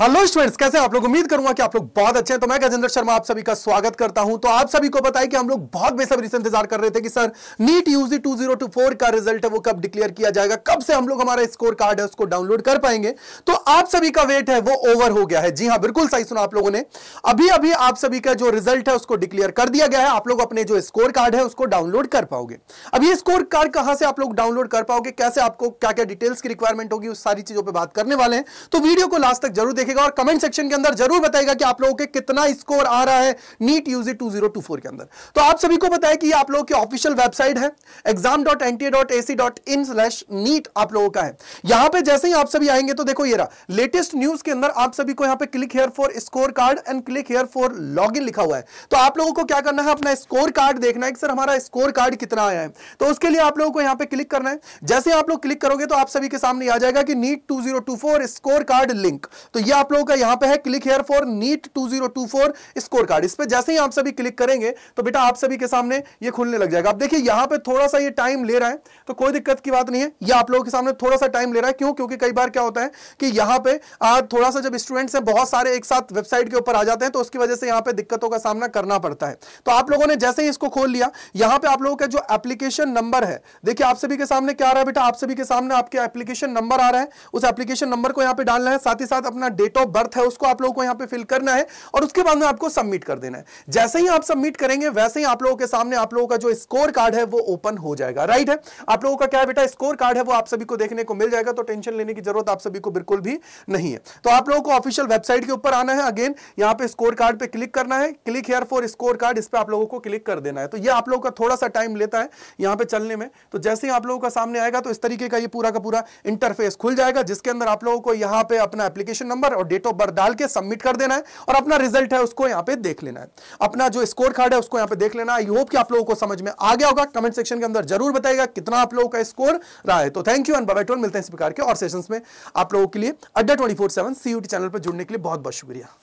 hello students कैसे आप लोग उम्मीद करूंगा कि आप लोग बहुत अच्छे हैं तो मैं गजेंद्र शर्मा आप सभी का स्वागत करता हूं तो आप सभी को बताया कि हम लोग बहुत बेसब्री से इंतजार कर रहे थे कि सर नीट यूजी 2024 का रिजल्ट है वो कब डिक्लेयर किया जाएगा कब से हम लोग हमारा स्कोर कार्ड है उसको डाउनलोड कर पाएंगे तो आप सभी का वेट है वो ओवर हो गया है जी हाँ बिल्कुल सही सुना आप लोगों ने अभी अभी आप सभी का जो रिजल्ट है उसको डिक्लेयर कर दिया गया है आप लोग अपने जो स्कोर कार्ड है उसको डाउनलोड कर पाओगे अब ये स्कोर कार्ड कहां से आप लोग डाउनलोड कर पाओगे कैसे आपको क्या क्या डिटेल्स की रिक्वायरमेंट होगी उस सारी चीजों पर बात करने वाले हैं तो वीडियो को लास्ट तक जरूर देखेगा और कमेंट सेक्शन के अंदर जरूर बताएगा कि आप लोगों के कितना स्कोर आ रहा है NEET UG two zero two four के अंदर तो आप सभी को बताया कि आप लोगों की ऑफिशियल वेबसाइट है exam dot N T dot A C dot in slash NEET आप लोगों का है यहां पर जैसे ही आप सभी आएंगे तो देखो ये रहा लेटेस्ट न्यूज के अंदर आप सभी को यहां पर click here for score card and click here for log लिखा हुआ है तो आप लोगों को क्या करना है अपना स्कोर कार्ड देखना है सर हमारा स्कोर कार्ड कितना आया है तो उसके लिए आप लोगों को यहां पर क्लिक करना है जैसे आप लोग क्लिक करोगे तो आप सभी के सामने आ जाएगा कि NEET two zero two four score card link तो ये आप लोगों का यहां पे है click here for NEET 2024 score card इस पर जैसे ही आप सभी क्लिक करेंगे तो बेटा आप सभी के सामने ये खुलने लग जाएगा आप देखिए यहां पे थोड़ा सा ये टाइम ले रहा है तो कोई दिक्कत की बात नहीं है ये आप लोगों के सामने थोड़ा सा टाइम ले रहा है क्यों क्योंकि कई बार क्या होता है कि यहां पर आ, थोड़ा सा जब स्टूडेंट्स हैं बहुत सारे एक साथ वेबसाइट के ऊपर आ जाते हैं तो उसकी वजह से यहाँ पे दिक्कतों का सामना करना पड़ता है तो आप लोगों ने जैसे ही इसको खोल लिया यहाँ पे आप लोगों का जो एप्लीकेशन नंबर है देखिए आप सभी के सामने क्या आ रहा है बेटा आप सभी के सामने आपके एप्लीकेशन नंबर आ रहा है उस एप्लीकेशन नंबर को यहाँ पे डालना है साथ ही साथ अपना डेट डेट ऑफ बर्थ है उसको आप लोगों को यहां पे फिल करना है और उसके बाद में आपको सबमिट कर देना है जैसे ही आप सबमिट करेंगे वैसे ही आप लोगों के सामने आप लोगों का जो स्कोर कार्ड है वो ओपन हो जाएगा राइट है आप लोगों का क्या है बेटा स्कोर कार्ड है वो आप सभी को देखने को मिल जाएगा तो टेंशन लेने की जरूरत आप सभी को बिल्कुल भी नहीं है तो आप लोगों को ऑफिशियल वेबसाइट के ऊपर आना है अगेन यहां पर स्कोर कार्ड पर क्लिक करना है click here for score card इस पर आप लोगों को क्लिक कर देना है तो यह आप लोगों का थोड़ा सा टाइम लेता है यहां पर चलने में तो जैसे ही आप लोगों का सामने आएगा तो इस तरीके का ये पूरा का पूरा इंटरफेस खुल जाएगा जिसके अंदर आप लोगों को यहां पे अपना एप्लीकेशन नंबर और डेट ऑफ बर्थ डाल के सबमिट कर देना है और अपना रिजल्ट है उसको यहाँ पे देख लेना है अपना जो स्कोर कार्ड है उसको यहाँ पे देख लेना आई होप कि आप लोगों को समझ में आ गया होगा कमेंट सेक्शन के अंदर जरूर बताएगा कितना आप लोगों का स्कोर रहा है तो थैंक यू एंड बाय मिलते हैं इस प्रकार के और सेशन में आप लोगों के लिए Adda twenty four seven C channel पर जुड़ने के लिए बहुत बहुत शुक्रिया